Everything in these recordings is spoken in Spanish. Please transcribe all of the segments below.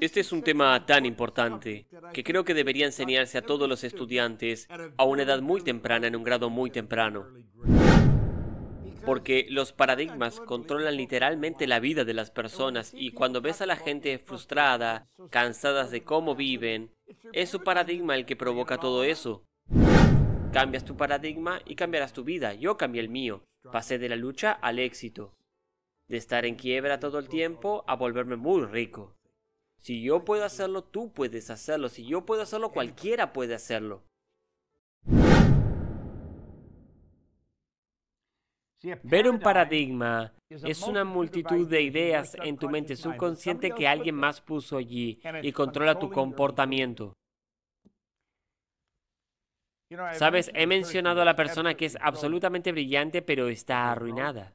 Este es un tema tan importante que creo que debería enseñarse a todos los estudiantes a una edad muy temprana, en un grado muy temprano. Porque los paradigmas controlan literalmente la vida de las personas y cuando ves a la gente frustrada, cansadas de cómo viven, es su paradigma el que provoca todo eso. Cambias tu paradigma y cambiarás tu vida. Yo cambié el mío. Pasé de la lucha al éxito. De estar en quiebra todo el tiempo a volverme muy rico. Si yo puedo hacerlo, tú puedes hacerlo. Si yo puedo hacerlo, cualquiera puede hacerlo. Ver un paradigma es una multitud de ideas en tu mente subconsciente que alguien más puso allí y controla tu comportamiento. Sabes, he mencionado a la persona que es absolutamente brillante pero está arruinada.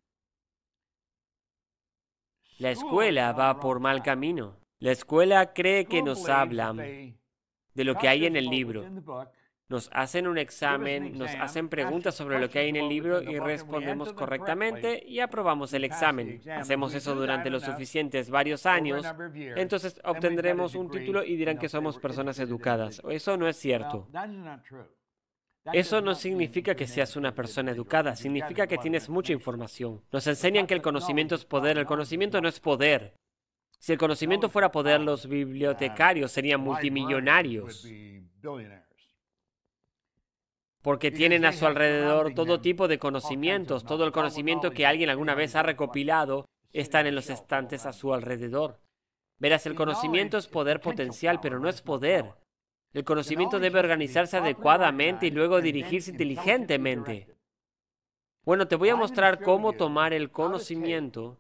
La escuela va por mal camino. La escuela cree que nos hablan de lo que hay en el libro. Nos hacen un examen, nos hacen preguntas sobre lo que hay en el libro y respondemos correctamente y aprobamos el examen. Hacemos eso durante los suficientes varios años, entonces obtendremos un título y dirán que somos personas educadas. Eso no es cierto. Eso no significa que seas una persona educada, significa que tienes mucha información. Nos enseñan que el conocimiento es poder, el conocimiento no es poder. Si el conocimiento fuera poder, los bibliotecarios serían multimillonarios porque tienen a su alrededor todo tipo de conocimientos, todo el conocimiento que alguien alguna vez ha recopilado está en los estantes a su alrededor. Verás, el conocimiento es poder potencial, pero no es poder. El conocimiento debe organizarse adecuadamente y luego dirigirse inteligentemente. Bueno, te voy a mostrar cómo tomar el conocimiento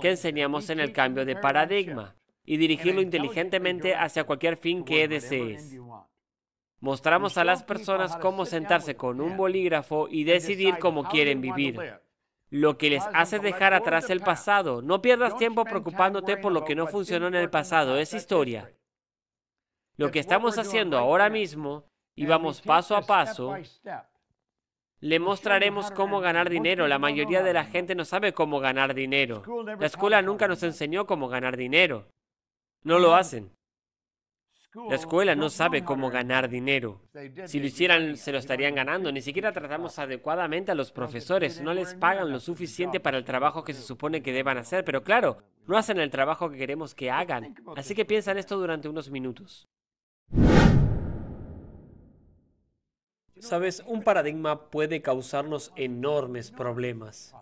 que enseñamos en el cambio de paradigma y dirigirlo inteligentemente hacia cualquier fin que desees. Mostramos a las personas cómo sentarse con un bolígrafo y decidir cómo quieren vivir. Lo que les hace dejar atrás el pasado. No pierdas tiempo preocupándote por lo que no funcionó en el pasado, es historia. Lo que estamos haciendo ahora mismo, y vamos paso a paso, le mostraremos cómo ganar dinero. La mayoría de la gente no sabe cómo ganar dinero. La escuela nunca nos enseñó cómo ganar dinero. No lo hmm. hacen. La escuela no sabe cómo ganar dinero. Si lo hicieran, se lo estarían ganando. Ni siquiera tratamos adecuadamente a los profesores. No les pagan lo suficiente para el trabajo que se supone que deban hacer. Pero claro, no hacen el trabajo que queremos que hagan. Así que piensan esto durante unos minutos. Sabes, un paradigma puede causarnos enormes problemas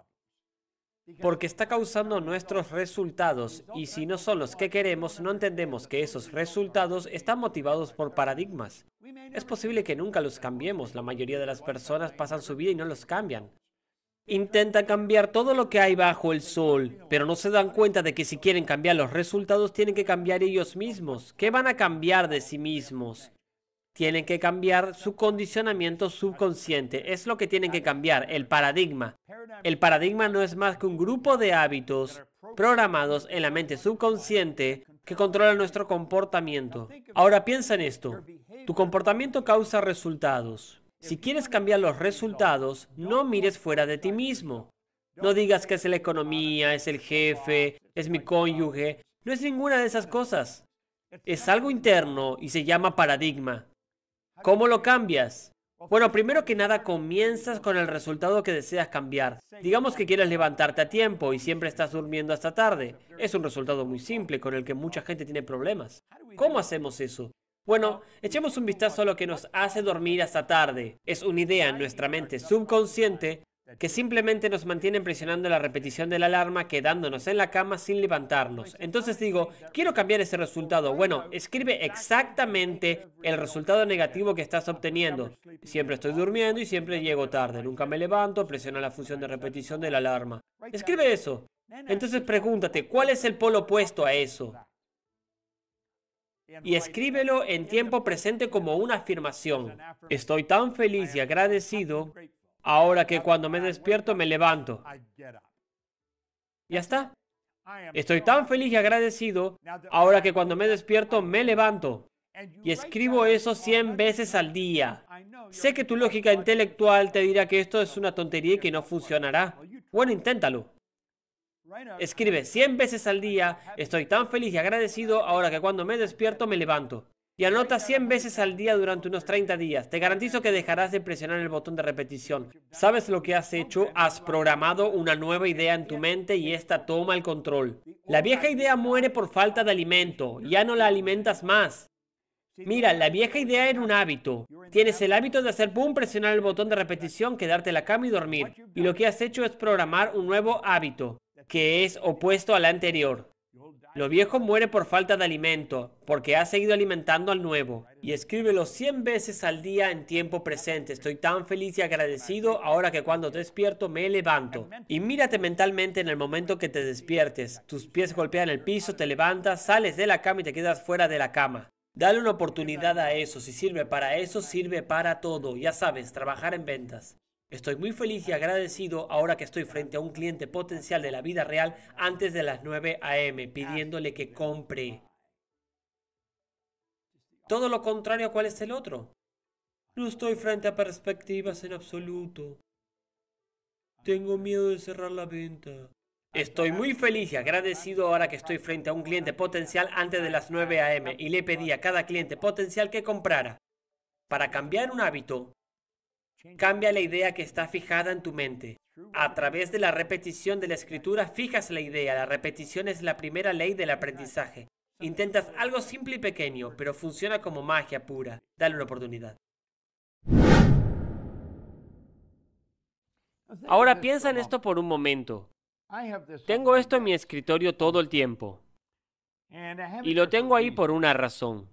porque está causando nuestros resultados y si no son los que queremos, no entendemos que esos resultados están motivados por paradigmas. Es posible que nunca los cambiemos, la mayoría de las personas pasan su vida y no los cambian. Intenta cambiar todo lo que hay bajo el sol, pero no se dan cuenta de que si quieren cambiar los resultados tienen que cambiar ellos mismos. ¿Qué van a cambiar de sí mismos? tienen que cambiar su condicionamiento subconsciente. Es lo que tienen que cambiar, el paradigma. El paradigma no es más que un grupo de hábitos programados en la mente subconsciente que controla nuestro comportamiento. Ahora piensa en esto. Tu comportamiento causa resultados. Si quieres cambiar los resultados, no mires fuera de ti mismo. No digas que es la economía, es el jefe, es mi cónyuge. No es ninguna de esas cosas. Es algo interno y se llama paradigma. ¿Cómo lo cambias? Bueno, primero que nada comienzas con el resultado que deseas cambiar. Digamos que quieres levantarte a tiempo y siempre estás durmiendo hasta tarde. Es un resultado muy simple con el que mucha gente tiene problemas. ¿Cómo hacemos eso? Bueno, echemos un vistazo a lo que nos hace dormir hasta tarde. Es una idea en nuestra mente subconsciente que simplemente nos mantienen presionando la repetición de la alarma, quedándonos en la cama sin levantarnos. Pues, Entonces ah, digo, quiero cambiar ese resultado. Bueno, escribe exactamente el resultado negativo que estás obteniendo. Siempre estoy durmiendo y siempre llego tarde. Nunca me levanto, presiona la función de repetición de la alarma. Escribe eso. Entonces pregúntate, ¿cuál es el polo opuesto a eso? y escríbelo en tiempo presente como una afirmación. Estoy tan feliz y agradecido Ahora que cuando me despierto me levanto. Ya está. Estoy tan feliz y agradecido ahora que cuando me despierto me levanto y escribo eso 100 veces al día. Sé que tu lógica intelectual te dirá que esto es una tontería y que no funcionará. Bueno, inténtalo. Escribe 100 veces al día, estoy tan feliz y agradecido ahora que cuando me despierto me levanto y anota 100 veces al día durante unos 30 días. Te garantizo que dejarás de presionar el botón de repetición. Sabes lo que has hecho, has programado una nueva idea en tu mente y esta toma el control. La vieja idea muere por falta de alimento, ya no la alimentas más. Mira, la vieja idea era un hábito. Tienes el hábito de hacer pum, presionar el botón de repetición, quedarte en la cama y dormir. Y lo que has hecho es programar un nuevo hábito, que es opuesto al anterior. Lo viejo muere por falta de alimento, porque ha seguido alimentando al nuevo. Y escríbelo 100 veces al día en tiempo presente. Estoy tan feliz y agradecido ahora que cuando te despierto me levanto. Y mírate mentalmente en el momento que te despiertes. Tus pies golpean el piso, te levantas, sales de la cama y te quedas fuera de la cama. Dale una oportunidad a eso. Si sirve para eso, sirve para todo. Ya sabes, trabajar en ventas. Estoy muy feliz y agradecido ahora que estoy frente a un cliente potencial de la vida real antes de las 9 a.m. pidiéndole que compre. Todo lo contrario a cuál es el otro. No estoy frente a perspectivas en absoluto. Tengo miedo de cerrar la venta. Estoy muy feliz y agradecido ahora que estoy frente a un cliente potencial antes de las 9 a.m. y le pedí a cada cliente potencial que comprara. Para cambiar un hábito, Cambia la idea que está fijada en tu mente. A través de la repetición de la escritura fijas la idea. La repetición es la primera ley del aprendizaje. Intentas algo simple y pequeño, pero funciona como magia pura. Dale una oportunidad. Ahora piensa en esto por un momento. Tengo esto en mi escritorio todo el tiempo. Y lo tengo ahí por una razón.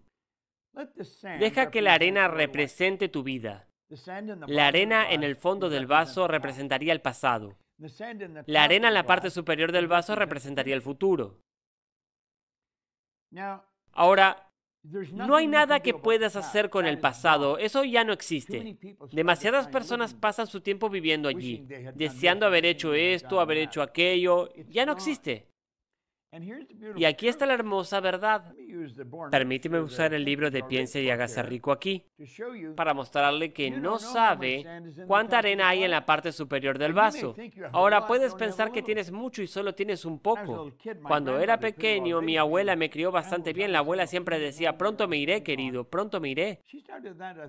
Deja que la arena represente tu vida. La arena en el fondo del vaso representaría el pasado. La arena en la parte superior del vaso representaría el futuro. Ahora, no hay nada que puedas hacer con el pasado, eso ya no existe. Demasiadas personas pasan su tiempo viviendo allí, deseando haber hecho esto, haber hecho aquello, ya no existe. Y aquí está la hermosa verdad. Permíteme usar el libro de Piense y hágase rico aquí para mostrarle que no sabe cuánta arena hay en la parte superior del vaso. Ahora puedes pensar que tienes mucho y solo tienes un poco. Cuando era pequeño, mi abuela me crió bastante bien. La abuela siempre decía, pronto me iré, querido, pronto me iré.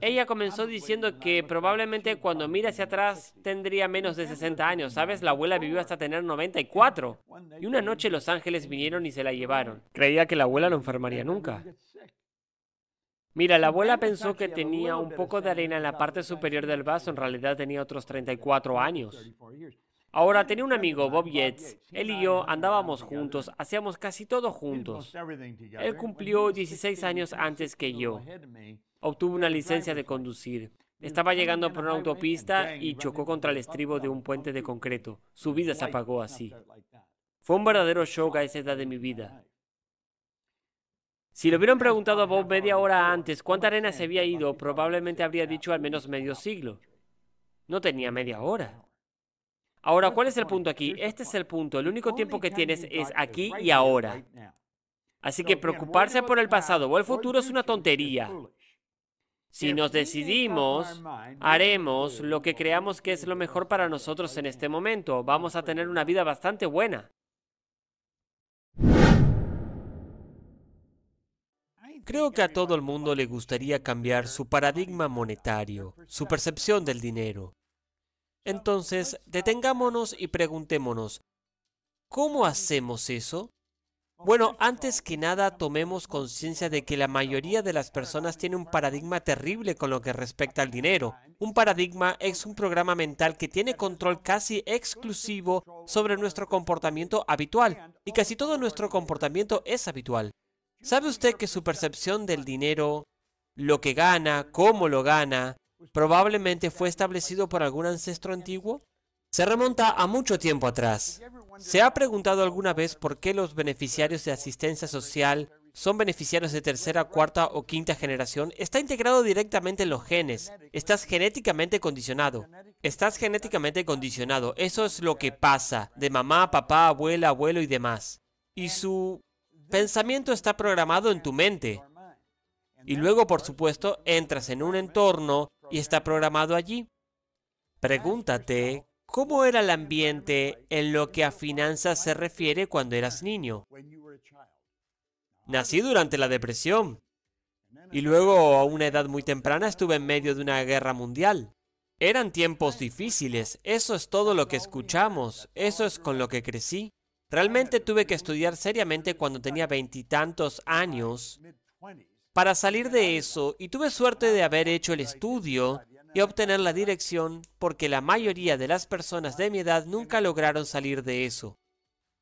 Ella comenzó diciendo que probablemente cuando mire hacia atrás tendría menos de 60 años. ¿Sabes? La abuela vivió hasta tener 94. Y una noche Los Ángeles vinieron y se la llevaron. Creía que la abuela no enfermaría nunca. Mira, la abuela pensó que tenía un poco de arena en la parte superior del vaso, en realidad tenía otros 34 años. Ahora, tenía un amigo, Bob Yates. Él y yo andábamos juntos, hacíamos casi todo juntos. Él cumplió 16 años antes que yo. Obtuvo una licencia de conducir. Estaba llegando por una autopista y chocó contra el estribo de un puente de concreto. Su vida se apagó así. Fue un verdadero shock a esa edad de mi vida. Si le hubieran preguntado a Bob media hora antes cuánta arena se había ido, probablemente habría dicho al menos medio siglo. No tenía media hora. Ahora, ¿cuál es el punto aquí? Este es el punto. El único tiempo que tienes es aquí y ahora. Así que preocuparse por el pasado o el futuro es una tontería. Si nos decidimos, haremos lo que creamos que es lo mejor para nosotros en este momento. Vamos a tener una vida bastante buena. Creo que a todo el mundo le gustaría cambiar su paradigma monetario, su percepción del dinero. Entonces, detengámonos y preguntémonos, ¿cómo hacemos eso? Bueno, antes que nada tomemos conciencia de que la mayoría de las personas tiene un paradigma terrible con lo que respecta al dinero. Un paradigma es un programa mental que tiene control casi exclusivo sobre nuestro comportamiento habitual, y casi todo nuestro comportamiento es habitual. ¿Sabe usted que su percepción del dinero, lo que gana, cómo lo gana, probablemente fue establecido por algún ancestro antiguo? se remonta a mucho tiempo atrás. ¿Se ha preguntado alguna vez por qué los beneficiarios de asistencia social son beneficiarios de tercera, cuarta o quinta generación? Está integrado directamente en los genes. Estás genéticamente condicionado. Estás genéticamente condicionado. Eso es lo que pasa de mamá, papá, abuela, abuelo y demás. Y su pensamiento está programado en tu mente. Y luego, por supuesto, entras en un entorno y está programado allí. Pregúntate ¿Cómo era el ambiente en lo que a finanzas se refiere cuando eras niño? Nací durante la depresión y luego a una edad muy temprana estuve en medio de una guerra mundial. Eran tiempos difíciles, eso es todo lo que escuchamos, eso es con lo que crecí. Realmente tuve que estudiar seriamente cuando tenía veintitantos años para salir de eso y tuve suerte de haber hecho el estudio y obtener la dirección porque la mayoría de las personas de mi edad nunca lograron salir de eso.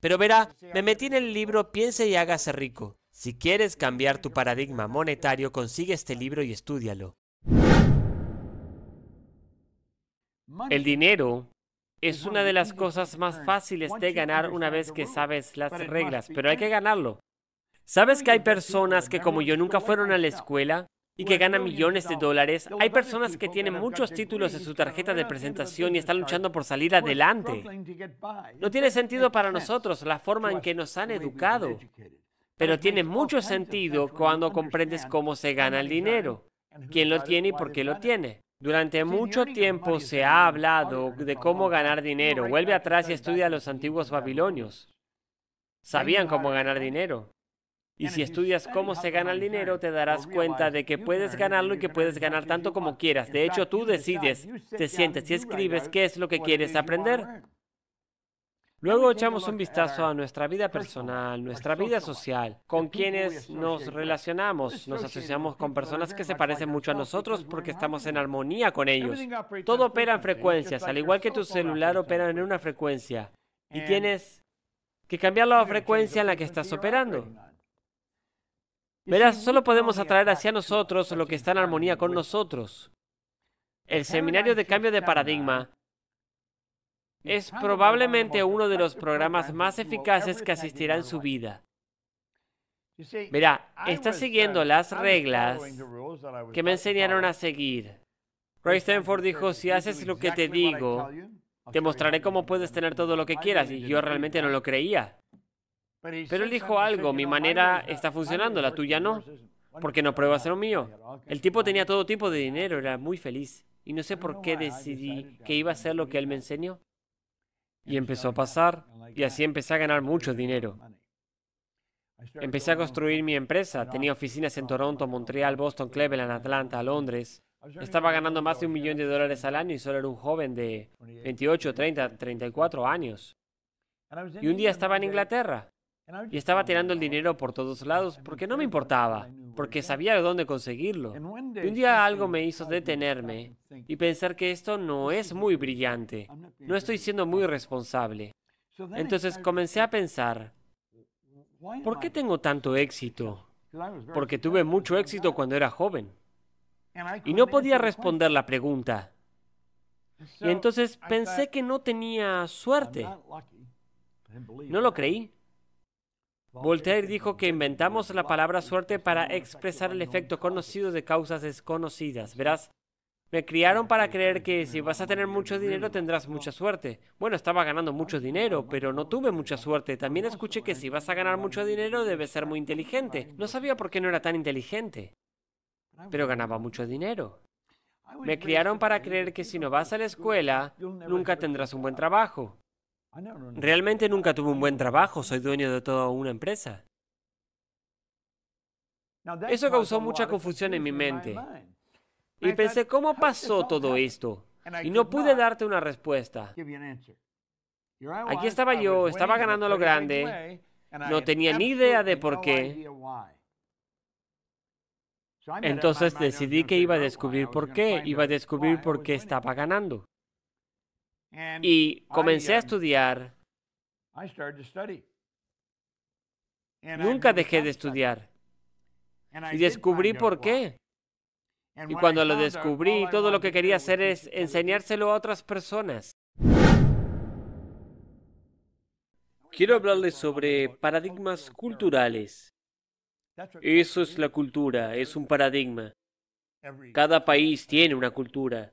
Pero verá, me metí en el libro Piense y hágase rico. Si quieres cambiar tu paradigma monetario, consigue este libro y estúdialo. El dinero es una de las cosas más fáciles de ganar una vez que sabes las reglas, pero hay que ganarlo. ¿Sabes que hay personas que como yo nunca fueron a la escuela? y que gana millones de dólares, hay personas que tienen muchos títulos en su tarjeta de presentación y están luchando por salir adelante. No tiene sentido para nosotros la forma en que nos han educado, pero tiene mucho sentido cuando comprendes cómo se gana el dinero, quién lo tiene y por qué lo tiene. Durante mucho tiempo se ha hablado de cómo ganar dinero. Vuelve atrás y estudia a los antiguos babilonios. Sabían cómo ganar dinero. Y si estudias cómo se gana el dinero, te darás cuenta de que puedes ganarlo y que puedes ganar tanto como quieras. De hecho, tú decides, te sientes y escribes qué es lo que quieres aprender. Luego echamos un vistazo a nuestra vida personal, nuestra vida social, con quienes nos relacionamos. Nos asociamos con personas que se parecen mucho a nosotros porque estamos en armonía con ellos. Todo opera en frecuencias, al igual que tu celular opera en una frecuencia. Y tienes que cambiar la frecuencia en la que estás operando. Verás, solo podemos atraer hacia nosotros lo que está en armonía con nosotros. El seminario de cambio de paradigma es probablemente uno de los programas más eficaces que asistirá en su vida. Verá, está siguiendo uh, las reglas que me enseñaron a seguir. Roy Stanford dijo, si haces lo que te digo, te mostraré cómo puedes tener todo lo que quieras. Y yo realmente no lo creía. Pero él dijo algo, mi manera está funcionando, la tuya no. ¿Por qué no pruebas lo mío? El tipo tenía todo tipo de dinero, era muy feliz. Y no sé por qué decidí que iba a hacer lo que él me enseñó. Y empezó a pasar, y así empecé a ganar mucho dinero. Empecé a construir mi empresa. Tenía oficinas en Toronto, Montreal, Boston, Cleveland, Atlanta, Londres. Estaba ganando más de un millón de dólares al año y solo era un joven de 28, 30, 34 años. Y un día estaba en Inglaterra. Y estaba tirando el dinero por todos lados porque no me importaba, porque sabía de dónde conseguirlo. Y un día algo me hizo detenerme y pensar que esto no es muy brillante, no estoy siendo muy responsable. Entonces comencé a pensar, ¿por qué tengo tanto éxito? Porque tuve mucho éxito cuando era joven. Y no podía responder la pregunta. Y entonces pensé que no tenía suerte. No lo creí, Voltaire dijo que inventamos la palabra suerte para expresar el efecto conocido de causas desconocidas. Verás, me criaron para creer que si vas a tener mucho dinero tendrás mucha suerte. Bueno, estaba ganando mucho dinero, pero no tuve mucha suerte. También escuché que si vas a ganar mucho dinero debes ser muy inteligente. No sabía por qué no era tan inteligente, pero ganaba mucho dinero. Me criaron para creer que si no vas a la escuela, nunca tendrás un buen trabajo. Ah, Realmente nunca tuve un buen trabajo, soy dueño de toda una empresa. Eso causó mucha confusión en mi mente. Y pensé, ¿cómo pasó todo esto? Y no pude darte una respuesta. Aquí estaba yo, estaba ganando lo grande, no tenía ni idea de por qué. Entonces decidí que iba a descubrir por qué, iba a descubrir por qué estaba ganando. Y comencé a um, estudiar. Nunca dejé de estudiar. Y descubrí por qué. Y cuando lo descubrí, todo lo que quería hacer es enseñárselo a otras personas. Quiero hablarles sobre paradigmas culturales. Eso es la cultura, es un paradigma. Cada país tiene una cultura.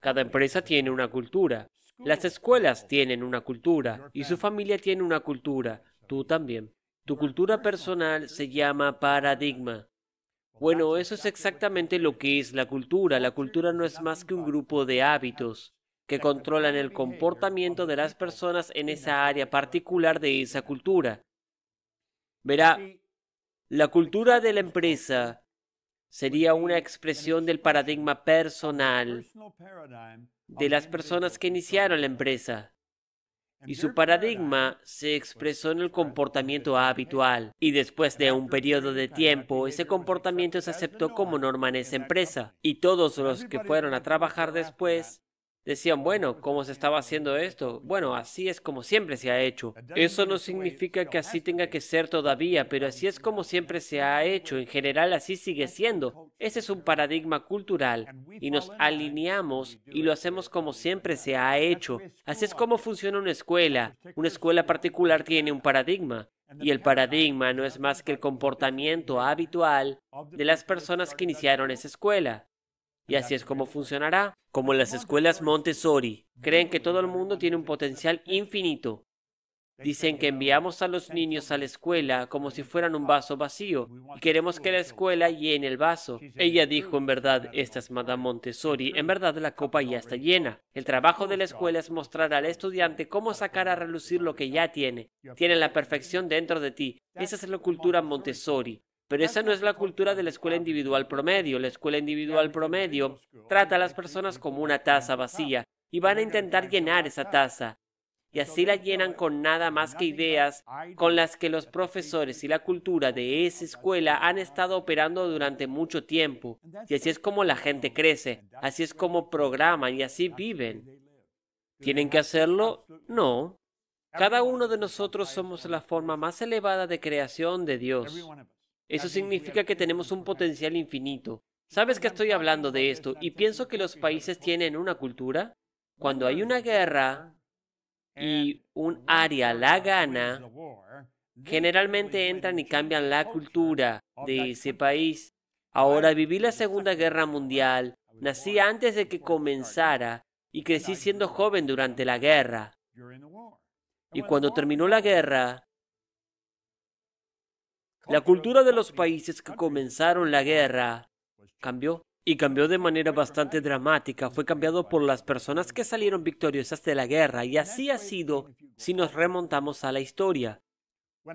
Cada empresa tiene una cultura. Las escuelas tienen una cultura y su familia tiene una cultura, tú también. Tu cultura personal se llama paradigma. Bueno, eso es exactamente lo que es la cultura. La cultura no es más que un grupo de hábitos que controlan el comportamiento de las personas en esa área particular de esa cultura. Verá, la cultura de la empresa sería una expresión del paradigma personal de las personas que iniciaron la empresa. Y su paradigma se expresó en el comportamiento habitual. Y después de un periodo de tiempo, ese comportamiento se aceptó como norma en esa empresa. Y todos los que fueron a trabajar después Decían, bueno, ¿cómo se estaba haciendo esto? Bueno, así es como siempre se ha hecho. Eso no significa que así tenga que ser todavía, pero así es como siempre se ha hecho. En general, así sigue siendo. Ese es un paradigma cultural y nos alineamos y lo hacemos como siempre se ha hecho. Así es como funciona una escuela. Una escuela particular tiene un paradigma. Y el paradigma no es más que el comportamiento habitual de las personas que iniciaron esa escuela. Y así es como funcionará, como en las escuelas Montessori. Creen que todo el mundo tiene un potencial infinito. Dicen que enviamos a los niños a la escuela como si fueran un vaso vacío y queremos que la escuela llene el vaso. Ella dijo, en verdad, esta es Madame Montessori, en verdad la copa ya está llena. El trabajo de la escuela es mostrar al estudiante cómo sacar a relucir lo que ya tiene. Tiene la perfección dentro de ti. Esa es la cultura Montessori. Pero esa no es la cultura de la escuela individual promedio. La escuela individual promedio trata a las personas como una taza vacía y van a intentar llenar esa taza. Y así la llenan con nada más que ideas con las que los profesores y la cultura de esa escuela han estado operando durante mucho tiempo. Y así es como la gente crece, así es como programan y así viven. ¿Tienen que hacerlo? No. Cada uno de nosotros somos la forma más elevada de creación de Dios. Eso significa que tenemos un potencial infinito. ¿Sabes que estoy hablando de esto? Y pienso que los países tienen una cultura. Cuando hay una guerra y un área la gana, generalmente entran y cambian la cultura de ese país. Ahora viví la Segunda Guerra Mundial, nací antes de que comenzara y crecí siendo joven durante la guerra. Y cuando terminó la guerra, la cultura de los países que comenzaron la guerra cambió y cambió de manera bastante dramática, fue cambiado por las personas que salieron victoriosas de la guerra, y así ha sido si nos remontamos a la historia.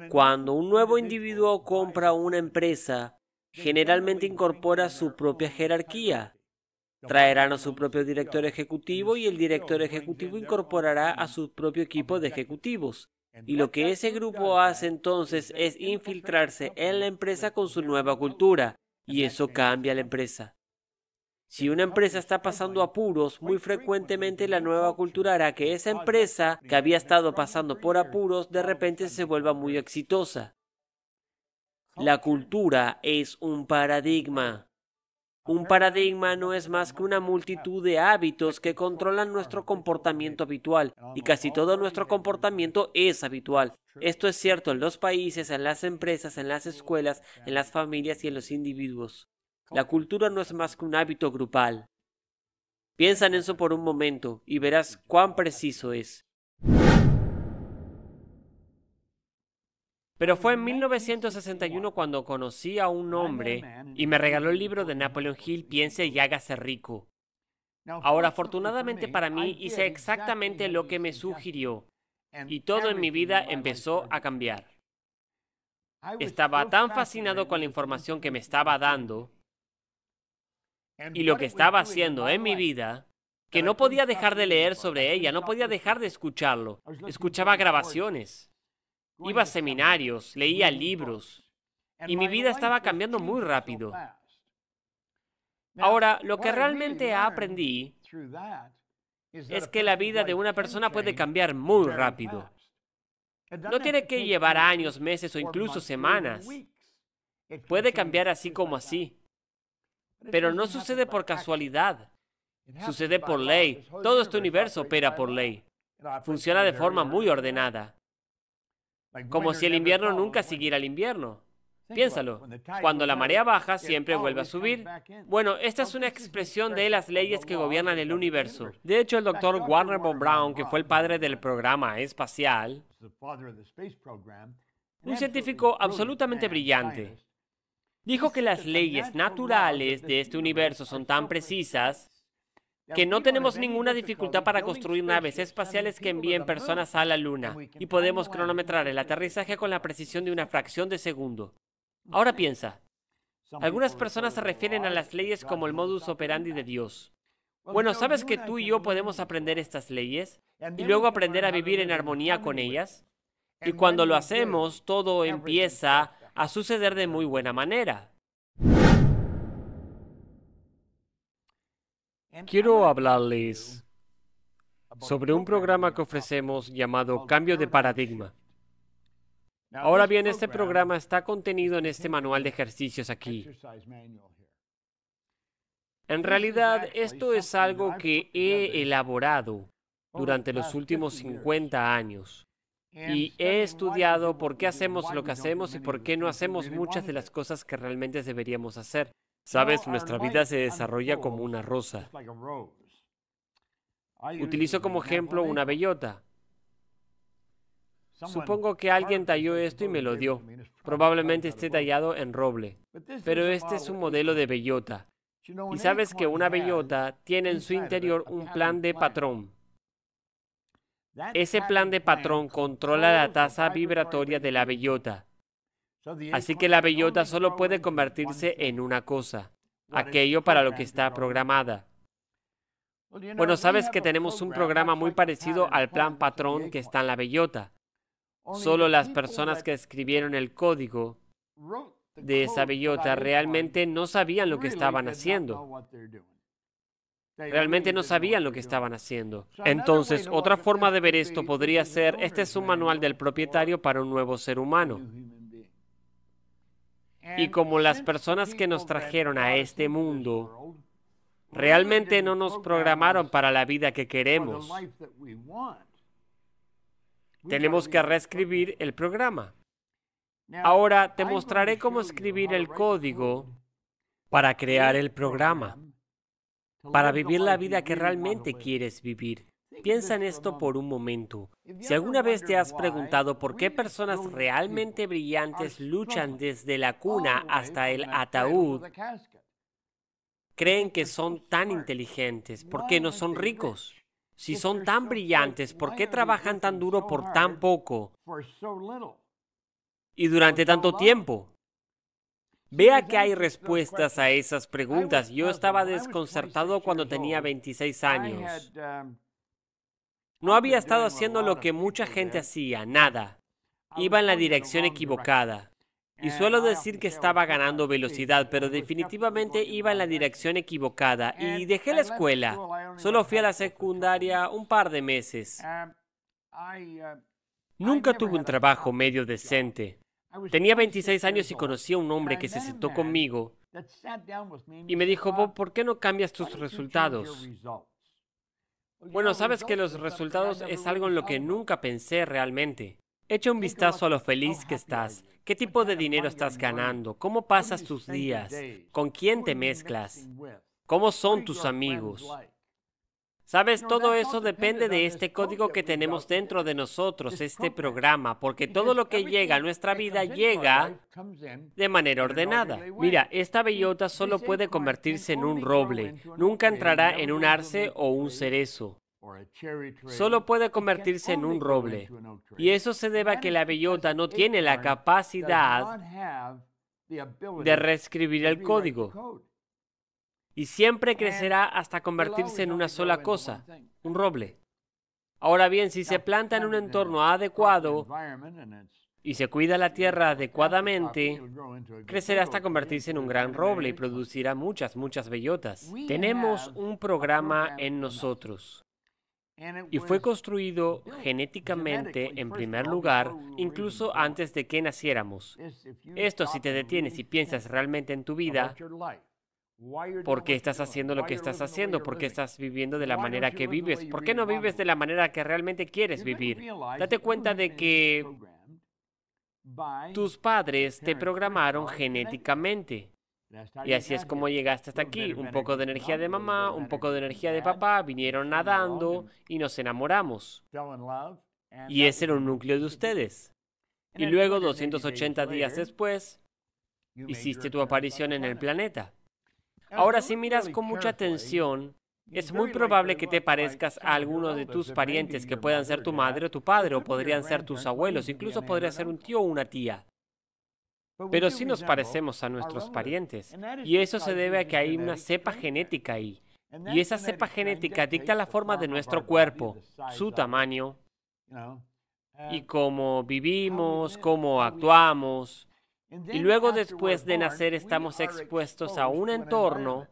Cuando un nuevo individuo compra una empresa, generalmente incorpora su propia jerarquía. Traerán a su propio director ejecutivo y el director ejecutivo incorporará a su propio equipo de ejecutivos. Y lo que ese grupo hace entonces es infiltrarse en la empresa con su nueva cultura, y eso cambia la empresa. Si una empresa está pasando apuros, muy frecuentemente la nueva cultura hará que esa empresa, que había estado pasando por apuros, de repente se vuelva muy exitosa. La cultura es un paradigma. Un paradigma no es más que una multitud de hábitos que controlan nuestro comportamiento habitual, y casi todo nuestro comportamiento es habitual. Esto es cierto en los países, en las empresas, en las escuelas, en las familias y en los individuos. La cultura no es más que un hábito grupal. Piensa en eso por un momento y verás cuán preciso es. Pero fue en 1961 cuando conocí a un hombre y me regaló el libro de Napoleon Hill, Piense y hágase rico. Ahora, afortunadamente para mí, hice exactamente lo que me sugirió y todo en mi vida empezó a cambiar. Estaba tan fascinado con la información que me estaba dando y lo que estaba haciendo en mi vida que no podía dejar de leer sobre ella, no podía dejar de escucharlo. Escuchaba grabaciones. Iba a seminarios, leía libros y mi vida estaba cambiando muy rápido. Ahora, lo que realmente aprendí es que la vida de una persona puede cambiar muy rápido. No tiene que llevar años, meses o incluso semanas. Puede cambiar así como así. Pero no sucede por casualidad. Sucede por ley. Todo este universo opera por ley. Funciona de forma muy ordenada. Como si el invierno nunca siguiera el invierno. Piénsalo. Cuando la marea baja, siempre vuelve a subir. Bueno, esta es una expresión de las leyes que gobiernan el universo. De hecho, el doctor Warner von Braun, que fue el padre del programa espacial, un científico absolutamente brillante, dijo que las leyes naturales de este universo son tan precisas que no tenemos ninguna dificultad para construir naves espaciales que envíen personas a la Luna y podemos cronometrar el aterrizaje con la precisión de una fracción de segundo. Ahora piensa, algunas personas se refieren a las leyes como el modus operandi de Dios. Bueno, ¿sabes que tú y yo podemos aprender estas leyes y luego aprender a vivir en armonía con ellas? Y cuando lo hacemos, todo empieza a suceder de muy buena manera. Quiero hablarles sobre un programa que ofrecemos llamado Cambio de Paradigma. Ahora bien, este programa está contenido en este manual de ejercicios aquí. En realidad, esto es algo que he elaborado durante los últimos 50 años. Y he estudiado por qué hacemos lo que hacemos y por qué no hacemos muchas de las cosas que realmente deberíamos hacer. Sabes, nuestra vida se desarrolla como una rosa. Utilizo como ejemplo una bellota. Supongo que alguien talló esto y me lo dio. Probablemente esté tallado en roble. Pero este es un modelo de bellota. Y sabes que una bellota tiene en su interior un plan de patrón. Ese plan de patrón controla la tasa vibratoria de la bellota. Así que la bellota solo puede convertirse en una cosa, aquello para lo que está programada. Pues bueno, sabes que tenemos un programa muy parecido al plan patrón ¿eh? que está en la bellota. Solo las personas que escribieron el código de esa bellota realmente no sabían lo que estaban haciendo. Realmente no sabían lo que estaban haciendo. Entonces, otra forma de ver esto podría ser, este es un manual del propietario para un nuevo ser humano. Y como las personas que nos trajeron a este mundo realmente no nos programaron para la vida que queremos, tenemos que reescribir el programa. Ahora te mostraré cómo escribir el código para crear el programa, para vivir la vida que realmente quieres vivir. Piensa en esto por un momento. Si alguna vez te has preguntado por qué personas realmente brillantes luchan desde la cuna hasta el ataúd, creen que son tan inteligentes, ¿por qué no son ricos? Si son tan brillantes, ¿por qué trabajan tan duro por tan poco y durante tanto tiempo? Vea que hay respuestas a esas preguntas. Yo estaba desconcertado cuando tenía 26 años. Um, no había estado haciendo lo que mucha gente hacía, nada. Iba en la dirección equivocada. Y suelo eh, decir que estaba ganando velocidad, pero definitivamente iba en la dirección equivocada. Y dejé la escuela. Solo fui a la secundaria un par de meses. Em, em, Nunca tuve un trabajo medio decente. Tenía 26 años y conocí a un hombre que se sentó conmigo y me dijo, Bob, ¿por qué no cambias tus resultados? Bueno, sabes que los resultados es algo en lo que nunca pensé realmente. Echa un vistazo a lo oh, feliz que estás, qué tipo de dinero estás ganando, cómo pasas tus días, con quién te mezclas, cómo son tus amigos, Sabes, todo eso depende de este código que tenemos dentro de nosotros, este programa, porque todo lo que llega a nuestra vida llega de manera ordenada. Mira, esta bellota solo puede convertirse en un roble, nunca entrará en un arce o un cerezo. Solo puede convertirse en un roble. Y eso se debe a que la bellota no tiene la capacidad de reescribir el código y siempre crecerá hasta convertirse en una sola cosa, un roble. Ahora bien, si se planta en un entorno adecuado y se cuida la tierra adecuadamente, crecerá hasta convertirse en un gran roble y producirá muchas, muchas bellotas. Tenemos un programa en nosotros y fue construido genéticamente en primer lugar, incluso antes de que naciéramos. Esto si te detienes y piensas realmente en tu vida, ¿Por qué estás haciendo lo que estás haciendo? ¿Por qué estás viviendo de la manera que vives? ¿Por qué no vives de la manera que realmente quieres vivir? Date cuenta de que tus padres te programaron genéticamente. Y así es como llegaste hasta aquí. Un poco de energía de mamá, un poco de energía de papá, vinieron nadando y nos enamoramos. Y ese era un núcleo de ustedes. Y luego, 280 días después, hiciste tu aparición en el planeta. Ahora si miras con mucha atención, es muy probable que te parezcas a alguno de tus parientes que puedan ser tu madre o tu padre o podrían ser tus abuelos, incluso podría ser un tío o una tía. Pero sí nos parecemos a nuestros parientes y eso se debe a que hay una cepa genética ahí. Y esa cepa genética dicta la forma de nuestro cuerpo, su tamaño, y cómo vivimos, cómo actuamos, y luego después de nacer estamos expuestos a un entorno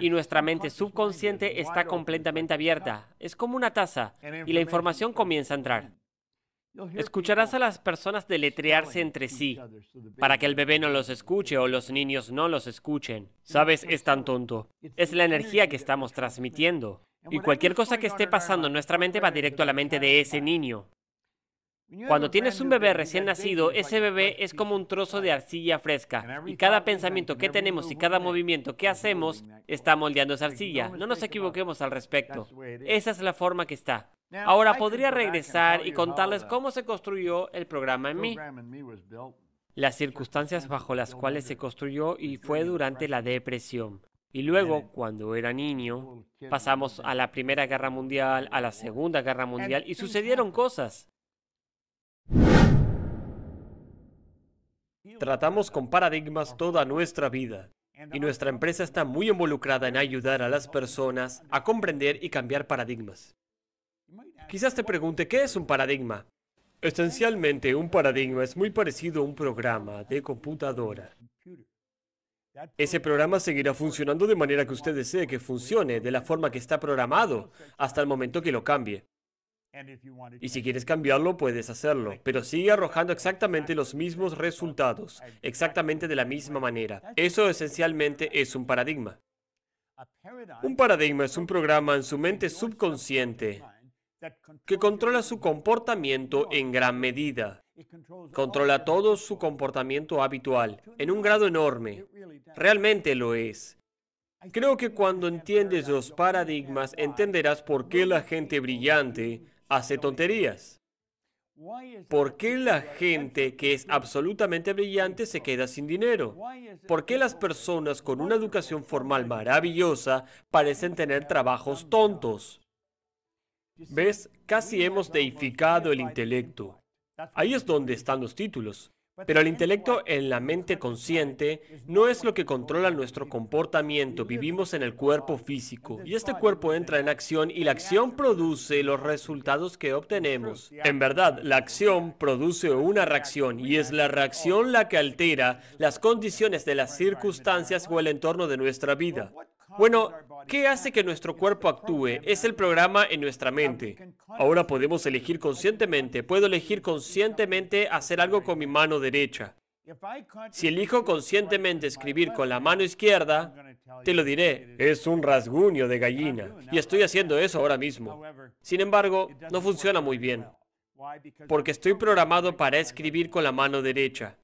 y nuestra mente subconsciente está completamente abierta. Es como una taza y la información comienza a entrar. Escucharás a las personas deletrearse entre sí para que el bebé no los escuche o los niños no los escuchen. Sabes, es tan tonto. Es la energía que estamos transmitiendo. Y cualquier cosa que esté pasando en nuestra mente va directo a la mente de ese niño. Cuando tienes un bebé recién nacido, ese bebé es como un trozo de arcilla fresca y cada pensamiento que tenemos y cada movimiento que hacemos está moldeando esa arcilla. No nos equivoquemos al respecto. Esa es la forma que está. Ahora podría regresar y contarles cómo se construyó el programa en mí. Las circunstancias bajo las cuales se construyó y fue durante la depresión. Y luego, cuando era niño, pasamos a la Primera Guerra Mundial, a la Segunda Guerra Mundial y sucedieron cosas. Tratamos con paradigmas toda nuestra vida. Y nuestra empresa está muy involucrada en ayudar a las personas a comprender y cambiar paradigmas. Quizás te pregunte, ¿qué es un paradigma? Esencialmente, un paradigma es muy parecido a un programa de computadora. Ese programa seguirá funcionando de manera que usted desee que funcione, de la forma que está programado, hasta el momento que lo cambie. Y si quieres cambiarlo, puedes hacerlo, pero sigue arrojando exactamente los mismos resultados, exactamente de la misma manera. Eso esencialmente es un paradigma. Un paradigma es un programa en su mente subconsciente que controla su comportamiento en gran medida. Controla todo su comportamiento habitual, en un grado enorme. Realmente lo es. Creo que cuando entiendes los paradigmas, entenderás por qué la gente brillante hace tonterías. ¿Por qué la gente que es absolutamente brillante se queda sin dinero? ¿Por qué las personas con una educación formal maravillosa parecen tener trabajos tontos? ¿Ves? Casi hemos deificado el intelecto. Ahí es donde están los títulos. Pero el intelecto en la mente consciente no es lo que controla nuestro comportamiento. Vivimos en el cuerpo físico y este cuerpo entra en acción y la acción produce los resultados que obtenemos. En verdad, la acción produce una reacción y es la reacción la que altera las condiciones de las circunstancias o el entorno de nuestra vida. Bueno, ¿qué hace que nuestro cuerpo actúe? Es el programa en nuestra mente. Ahora podemos elegir conscientemente. Puedo elegir conscientemente hacer algo con mi mano derecha. Si elijo conscientemente escribir con la mano izquierda, te lo diré, es un rasguño de gallina. Y estoy haciendo eso ahora mismo. Sin embargo, no funciona muy bien. Porque estoy programado para escribir con la mano derecha.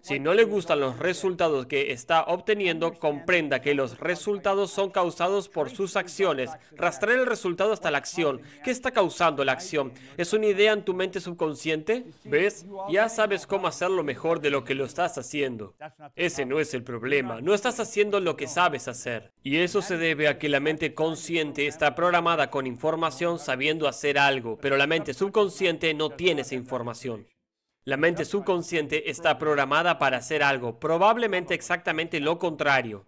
Si no le gustan los resultados que está obteniendo, comprenda que los resultados son causados por sus acciones. Rastrear el resultado hasta la acción. ¿Qué está causando la acción? ¿Es una idea en tu mente subconsciente? ¿Ves? Ya sabes cómo hacerlo mejor de lo que lo estás haciendo. Ese no es el problema. No estás haciendo lo que sabes hacer. Y eso se debe a que la mente consciente está programada con información sabiendo hacer algo, pero la mente subconsciente no tiene esa información. La mente subconsciente está programada para hacer algo, probablemente exactamente lo contrario.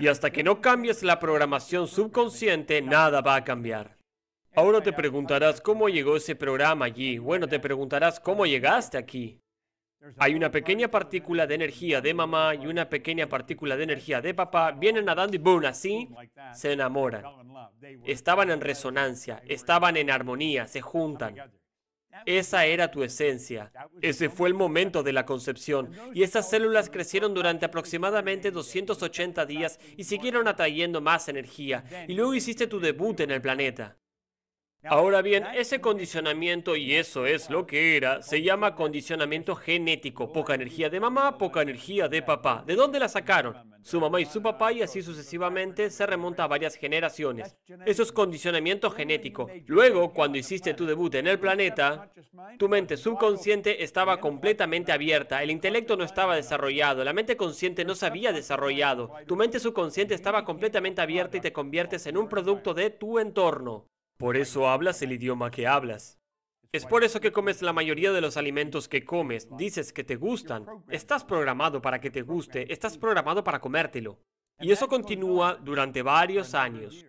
Y hasta que no cambies la programación subconsciente, nada va a cambiar. Ahora te preguntarás cómo llegó ese programa allí. Bueno, te preguntarás cómo llegaste aquí. Hay una pequeña partícula de energía de mamá y una pequeña partícula de energía de papá. Vienen nadando y boom, así se enamoran. Estaban en resonancia, estaban en armonía, se juntan. Esa era tu esencia. Ese fue el momento de la concepción. Y esas células crecieron durante aproximadamente 280 días y siguieron atrayendo más energía. Y luego hiciste tu debut en el planeta. Ahora bien, ese condicionamiento, y eso es lo que era, se llama condicionamiento genético. Poca energía de mamá, poca energía de papá. ¿De dónde la sacaron? Su mamá y su papá y así sucesivamente se remonta a varias generaciones. Eso es condicionamiento genético. Luego, cuando hiciste tu debut en el planeta, tu mente subconsciente estaba completamente abierta, el intelecto no estaba desarrollado, la mente consciente no se había desarrollado. Tu mente subconsciente estaba completamente abierta y te conviertes en un producto de tu entorno. Por eso hablas el idioma que hablas. Es por eso que comes la mayoría de los alimentos que comes, dices que te gustan, estás programado para que te guste, estás programado para comértelo. Y eso continúa durante varios años.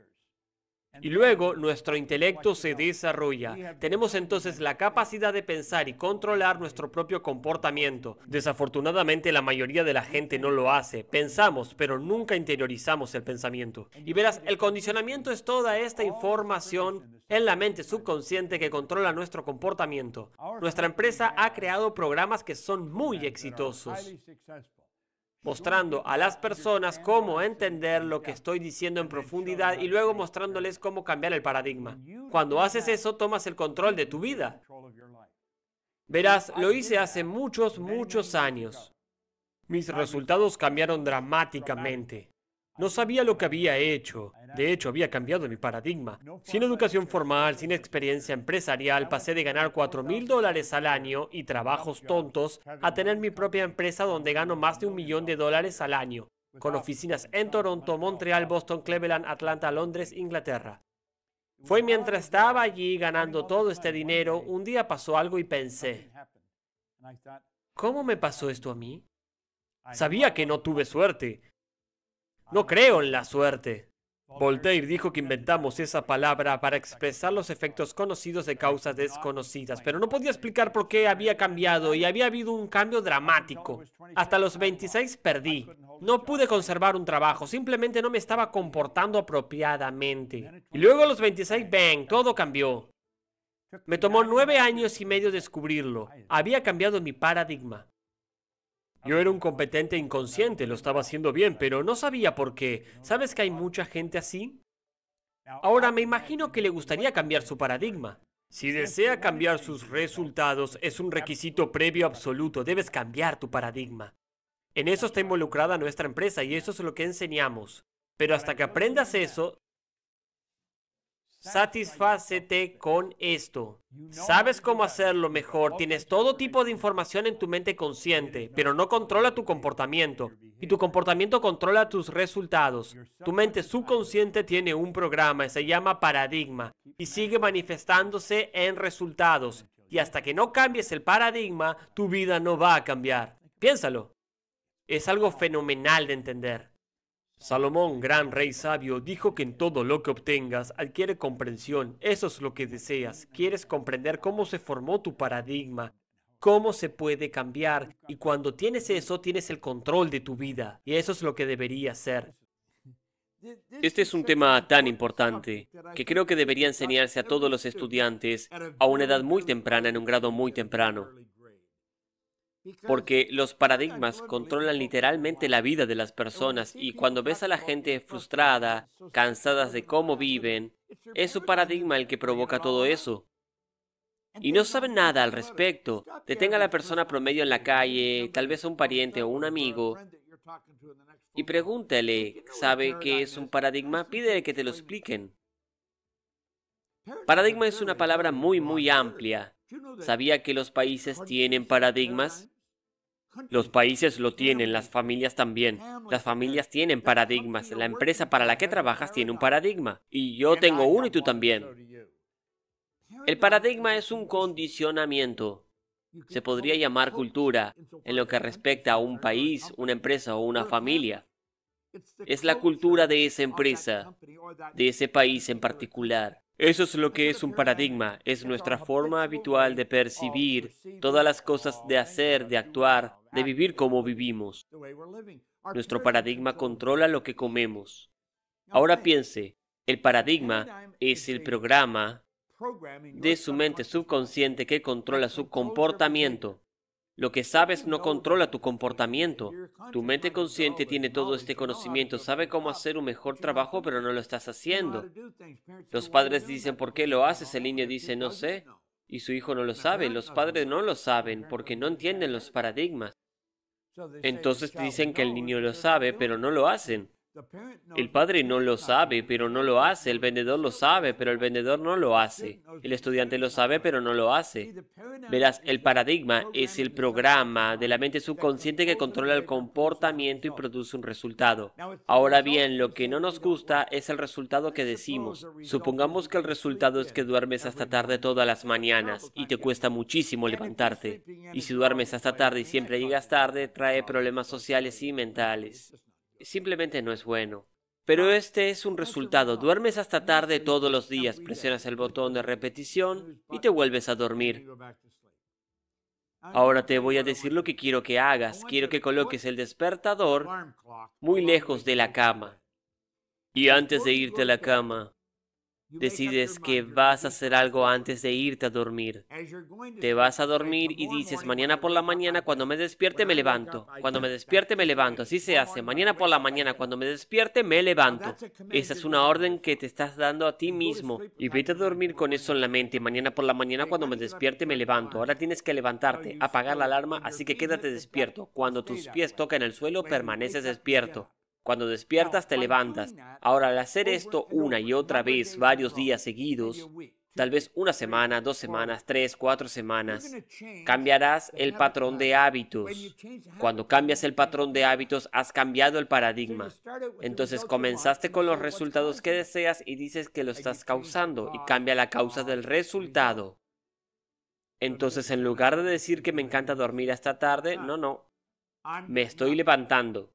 Y luego nuestro intelecto se desarrolla. Tenemos entonces la capacidad de pensar y controlar nuestro propio comportamiento. Desafortunadamente la mayoría de la gente no lo hace. Pensamos, pero nunca interiorizamos el pensamiento. Y verás, el condicionamiento es toda esta información en la mente subconsciente que controla nuestro comportamiento. Nuestra empresa ha creado programas que son muy exitosos mostrando a las personas cómo entender lo que estoy diciendo en profundidad y luego mostrándoles cómo cambiar el paradigma. Cuando haces eso, tomas el control de tu vida. Verás, lo hice hace muchos, muchos años. Mis resultados cambiaron dramáticamente. No sabía lo que había hecho. De hecho, había cambiado mi paradigma. Sin educación formal, sin experiencia empresarial, pasé de ganar 4 mil dólares al año y trabajos tontos a tener mi propia empresa donde gano más de un millón de dólares al año, con oficinas en Toronto, Montreal, Boston, Cleveland, Atlanta, Londres, Inglaterra. Fue mientras estaba allí ganando todo este dinero, un día pasó algo y pensé, ¿cómo me pasó esto a mí? Sabía que no tuve suerte. No creo en la suerte. Voltaire dijo que inventamos esa palabra para expresar los efectos conocidos de causas desconocidas, pero no podía explicar por qué había cambiado y había habido un cambio dramático. Hasta los 26 perdí. No pude conservar un trabajo, simplemente no me estaba comportando apropiadamente. Y luego a los 26, ven, todo cambió. Me tomó nueve años y medio descubrirlo. Había cambiado mi paradigma. Yo era un competente inconsciente, lo estaba haciendo bien, pero no sabía por qué. ¿Sabes que hay mucha gente así? Ahora me imagino que le gustaría cambiar su paradigma. Si desea cambiar sus resultados, es un requisito previo absoluto, debes cambiar tu paradigma. En eso está involucrada nuestra empresa y eso es lo que enseñamos. Pero hasta que aprendas eso, Satisfácete con esto. Sabes cómo hacerlo mejor, tienes todo tipo de información en tu mente consciente, pero no controla tu comportamiento. Y tu comportamiento controla tus resultados. Tu mente subconsciente tiene un programa, se llama paradigma, y sigue manifestándose en resultados. Y hasta que no cambies el paradigma, tu vida no va a cambiar. Piénsalo. Es algo fenomenal de entender. Salomón, gran rey sabio, dijo que en todo lo que obtengas adquiere comprensión. Eso es lo que deseas. Quieres comprender cómo se formó tu paradigma, cómo se puede cambiar. Y cuando tienes eso, tienes el control de tu vida. Y eso es lo que debería ser. Este es un tema tan importante que creo que debería enseñarse a todos los estudiantes a una edad muy temprana, en un grado muy temprano porque los paradigmas controlan literalmente la vida de las personas y cuando ves a la gente frustrada, cansadas de cómo viven, es su paradigma el que provoca todo eso. Y no saben nada al respecto. Detenga a la persona promedio en la calle, tal vez a un pariente o un amigo, y pregúntele, ¿sabe qué es un paradigma? Pídele que te lo expliquen. Paradigma es una palabra muy, muy amplia. ¿Sabía que los países tienen paradigmas? Los países lo tienen, las familias también. Las familias tienen paradigmas. La empresa para la que trabajas tiene un paradigma. Y yo tengo uno y tú también. El paradigma es un condicionamiento. Se podría llamar cultura en lo que respecta a un país, una empresa o una familia. Es la cultura de esa empresa, de ese país en particular. Eso es lo que es un paradigma, es nuestra forma habitual de percibir todas las cosas, de hacer, de actuar, de vivir como vivimos. Nuestro paradigma controla lo que comemos. Ahora piense, el paradigma es el programa de su mente subconsciente que controla su comportamiento. Lo que sabes no controla tu comportamiento. Tu mente consciente tiene todo este conocimiento, sabe cómo hacer un mejor trabajo, pero no lo estás haciendo. Los padres dicen, ¿por qué lo haces? El niño dice, no sé. Y su hijo no lo sabe. Los padres no lo saben porque no entienden los paradigmas. Entonces dicen que el niño lo sabe, pero no lo hacen. El padre no lo sabe, pero no lo hace. El vendedor lo sabe, pero el vendedor no lo hace. El estudiante lo sabe, pero no lo hace. Verás, el paradigma es el programa de la mente subconsciente que controla el comportamiento y produce un resultado. Ahora bien, lo que no nos gusta es el resultado que decimos. Supongamos que el resultado es que duermes hasta tarde todas las mañanas y te cuesta muchísimo levantarte. Y si duermes hasta tarde y siempre llegas tarde, trae problemas sociales y mentales simplemente no es bueno. Pero ah, este es un resultado. Duermes hasta tarde todos los días, presionas el botón de repetición y te vuelves a dormir. Ahora te voy a decir lo que quiero que hagas. Quiero que coloques el despertador muy lejos de la cama. Y antes de irte a la cama, decides que vas a hacer algo antes de irte a dormir. Te vas a dormir y dices, mañana por la mañana, cuando me despierte, me levanto. Cuando me despierte, me levanto. Así se hace. Mañana por la mañana, cuando me despierte, me levanto. Esa es una orden que te estás dando a ti mismo. Y vete a dormir con eso en la mente. Mañana por la mañana, cuando me despierte, me levanto. Ahora tienes que levantarte, apagar la alarma, así que quédate despierto. Cuando tus pies tocan el suelo, permaneces despierto. Cuando despiertas te levantas. Ahora, al hacer esto una y otra vez, varios días seguidos, tal vez una semana, dos semanas, tres, cuatro semanas, cambiarás el patrón de hábitos. Cuando cambias el patrón de hábitos, has cambiado el paradigma. Entonces comenzaste con los resultados que deseas y dices que lo estás causando y cambia la causa del resultado. Entonces, en lugar de decir que me encanta dormir hasta tarde, no, no, me estoy levantando.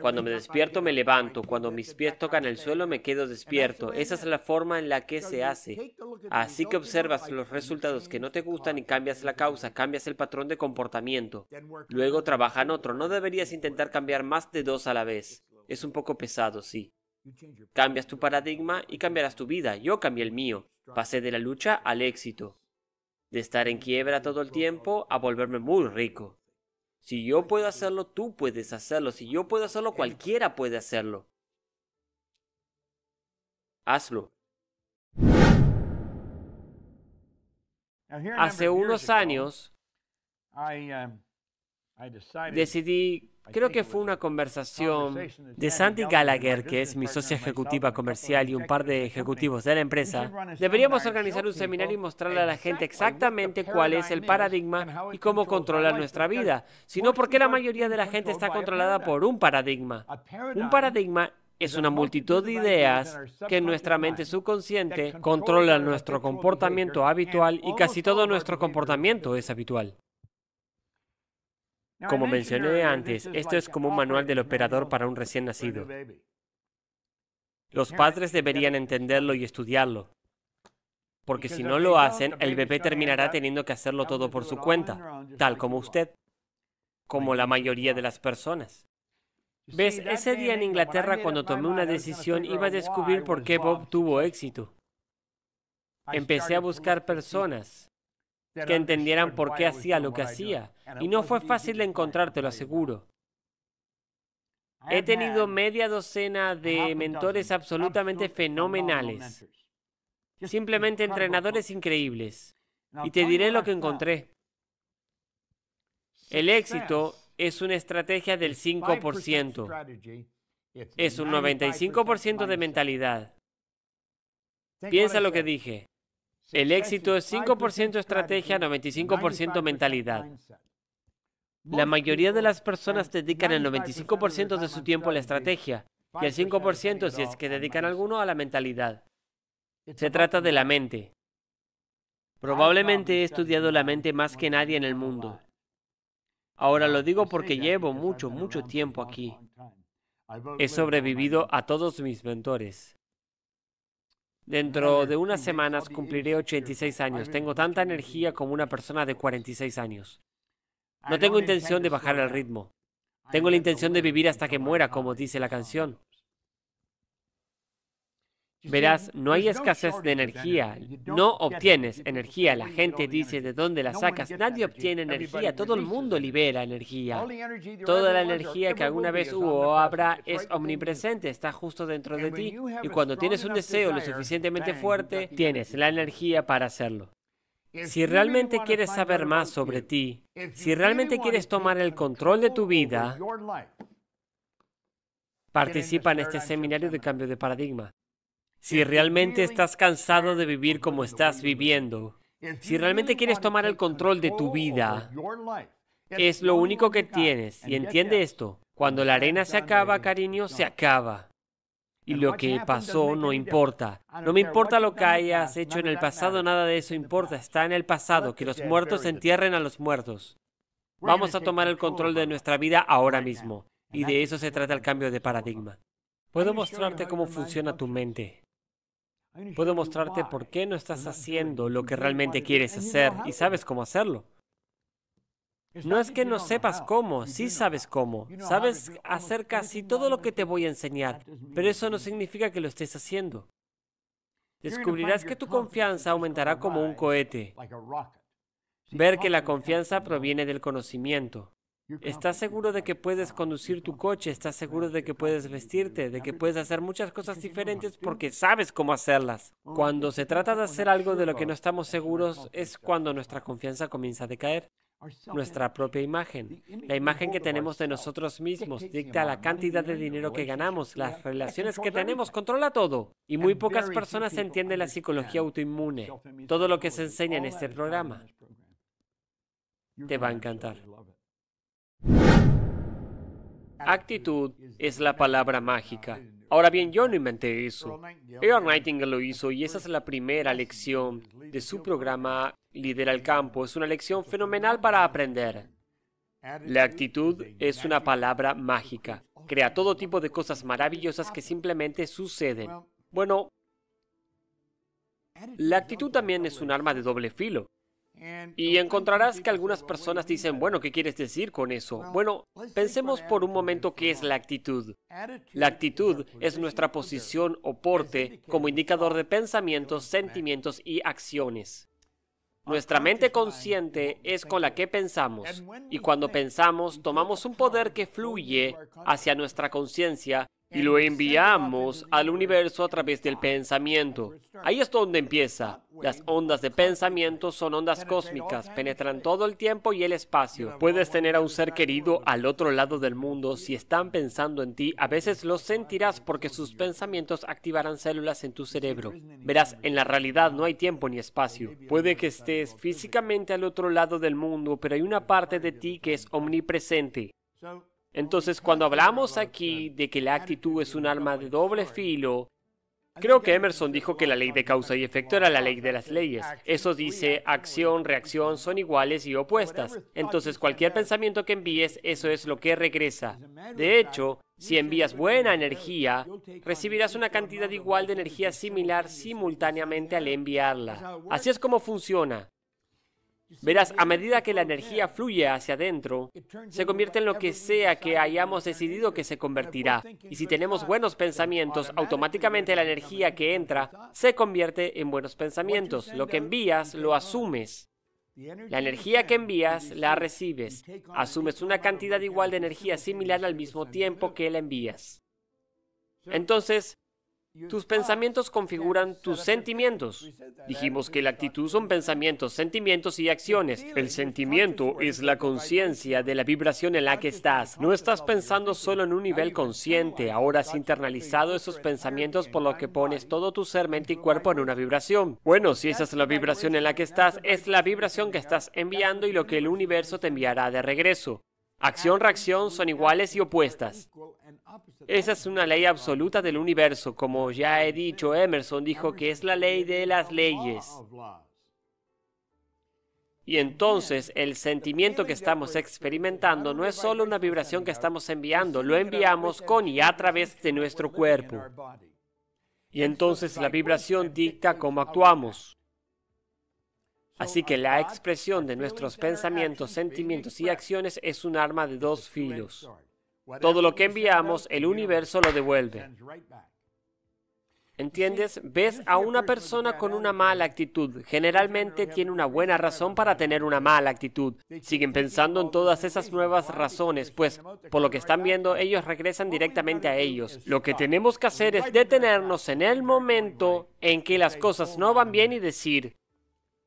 Cuando me despierto me levanto, cuando mis pies tocan el suelo me quedo despierto. Esa es la forma en la que se hace. Así que observas los resultados que no te gustan y cambias la causa, cambias el patrón de comportamiento. Luego trabaja en otro. No deberías intentar cambiar más de dos a la vez. Es un poco pesado, sí. Cambias tu paradigma y cambiarás tu vida. Yo cambié el mío. Pasé de la lucha al éxito. De estar en quiebra todo el tiempo a volverme muy rico. Si yo puedo hacerlo, tú puedes hacerlo. Si yo puedo hacerlo, cualquiera puede hacerlo. Hazlo. Hace unos años um, decidí Creo que fue una conversación de Sandy Gallagher, que es mi socia ejecutiva comercial y un par de ejecutivos de la empresa. Deberíamos organizar un seminario y mostrarle a la gente exactamente cuál es el paradigma y cómo controlar nuestra vida, sino porque la mayoría de la gente está controlada por un paradigma. Un paradigma es una multitud de ideas que en nuestra mente subconsciente controla nuestro comportamiento habitual y casi todo nuestro comportamiento es habitual. Como mencioné antes, esto es como un manual del operador para un recién nacido. Los padres deberían entenderlo y estudiarlo, porque si no lo hacen, el bebé terminará teniendo que hacerlo todo por su cuenta, tal como usted, como la mayoría de las personas. ¿Ves? Ese día en Inglaterra cuando tomé una decisión iba a descubrir por qué Bob tuvo éxito. Empecé a buscar personas que entendieran por qué hacía lo que hacía. Y no fue fácil de encontrar, te lo aseguro. He tenido media docena de mentores absolutamente fenomenales, simplemente entrenadores increíbles. Y te diré lo que encontré. El éxito es una estrategia del 5%. Es un 95% de mentalidad. Piensa lo que dije. El éxito es 5% estrategia, 95% mentalidad. La mayoría de las personas dedican el 95% de su tiempo a la estrategia y el 5%, si es que dedican alguno, a la mentalidad. Se trata de la mente. Probablemente he estudiado la mente más que nadie en el mundo. Ahora lo digo porque llevo mucho, mucho tiempo aquí. He sobrevivido a todos mis mentores. Dentro de unas semanas cumpliré 86 años. Tengo tanta energía como una persona de 46 años. No tengo intención de bajar el ritmo. Tengo la intención de vivir hasta que muera, como dice la canción. Verás, no hay escasez de energía, no obtienes energía, la gente dice de dónde la sacas, nadie obtiene energía, todo el mundo libera energía. Toda la energía que alguna vez hubo o habrá es omnipresente, está justo dentro de ti y cuando tienes un deseo lo suficientemente fuerte, tienes la energía para hacerlo. Si realmente quieres saber más sobre ti, si realmente quieres tomar el control de tu vida, participa en este seminario de cambio de paradigma si realmente estás cansado de vivir como estás viviendo, si realmente quieres tomar el control de tu vida, es lo único que tienes. Y entiende esto, cuando la arena se acaba, cariño, se acaba. Y lo que pasó no importa. No me importa lo que hayas hecho en el pasado, nada de eso importa. Está en el pasado, que los muertos entierren a los muertos. Vamos a tomar el control de nuestra vida ahora mismo. Y de eso se trata el cambio de paradigma. Puedo mostrarte cómo funciona tu mente. Puedo mostrarte por qué no estás haciendo lo que realmente quieres hacer y sabes cómo hacerlo. No es que no sepas cómo, sí sabes cómo. Sabes hacer casi todo lo que te voy a enseñar, pero eso no significa que lo estés haciendo. Descubrirás que tu confianza aumentará como un cohete. Ver que la confianza proviene del conocimiento. Estás seguro de que puedes conducir tu coche, estás seguro de que puedes vestirte, de que puedes hacer muchas cosas diferentes porque sabes cómo hacerlas. Oh, cuando se trata de hacer algo de lo que no estamos seguros es cuando nuestra confianza comienza a decaer. Nuestra propia imagen, la imagen que tenemos de nosotros mismos, dicta la cantidad de dinero que ganamos, las relaciones que tenemos, controla todo. Y muy pocas personas entienden la psicología autoinmune, todo lo que se enseña en este programa. Te va a encantar. Actitud es la palabra mágica. Ahora bien, yo no inventé eso. Earl Nightingale lo hizo y esa es la primera lección de su programa Lidera el Campo. Es una lección fenomenal para aprender. La actitud es una palabra mágica. Crea todo tipo de cosas maravillosas que simplemente suceden. Bueno, la actitud también es un arma de doble filo. Y encontrarás que algunas personas dicen, bueno, ¿qué quieres decir con eso? Bueno, pensemos por un momento qué es la actitud. La actitud es nuestra posición o porte como indicador de pensamientos, sentimientos y acciones. Nuestra mente consciente es con la que pensamos, y cuando pensamos tomamos un poder que fluye hacia nuestra conciencia y lo enviamos al universo a través del pensamiento. Ahí es donde empieza. Las ondas de pensamiento son ondas cósmicas, penetran todo el tiempo y el espacio. Puedes tener a un ser querido al otro lado del mundo. Si están pensando en ti, a veces lo sentirás porque sus pensamientos activarán células en tu cerebro. Verás, en la realidad no hay tiempo ni espacio. Puede que estés físicamente al otro lado del mundo, pero hay una parte de ti que es omnipresente. Entonces, cuando hablamos aquí de que la actitud es un arma de doble filo, creo que Emerson dijo que la ley de causa y efecto era la ley de las leyes. Eso dice acción, reacción son iguales y opuestas. Entonces, cualquier pensamiento que envíes, eso es lo que regresa. De hecho, si envías buena energía, recibirás una cantidad igual de energía similar simultáneamente al enviarla. Así es como funciona. Verás, a medida que la energía fluye hacia adentro, se convierte en lo que sea que hayamos decidido que se convertirá. Y si tenemos buenos pensamientos, automáticamente la energía que entra se convierte en buenos pensamientos. Lo que envías, lo asumes. La energía que envías, la recibes. Asumes una cantidad igual de energía similar al mismo tiempo que la envías. Entonces, tus pensamientos configuran tus sentimientos. Dijimos que la actitud son pensamientos, sentimientos y acciones. El sentimiento es la conciencia de la vibración en la que estás. No estás pensando solo en un nivel consciente, ahora has internalizado esos pensamientos por lo que pones todo tu ser, mente y cuerpo en una vibración. Bueno, si esa es la vibración en la que estás, es la vibración que estás enviando y lo que el universo te enviará de regreso. Acción, reacción son iguales y opuestas. Esa es una ley absoluta del universo. Como ya he dicho, Emerson dijo que es la ley de las leyes. Y entonces el sentimiento que estamos experimentando no es solo una vibración que estamos enviando, lo enviamos con y a través de nuestro cuerpo. Y entonces la vibración dicta cómo actuamos. Así que la expresión de nuestros pensamientos, sentimientos y acciones es un arma de dos filos. Todo lo que enviamos, el universo lo devuelve. ¿Entiendes? Ves a una persona con una mala actitud. Generalmente tiene una buena razón para tener una mala actitud. Siguen pensando en todas esas nuevas razones, pues por lo que están viendo ellos regresan directamente a ellos. Lo que tenemos que hacer es detenernos en el momento en que las cosas no van bien y decir,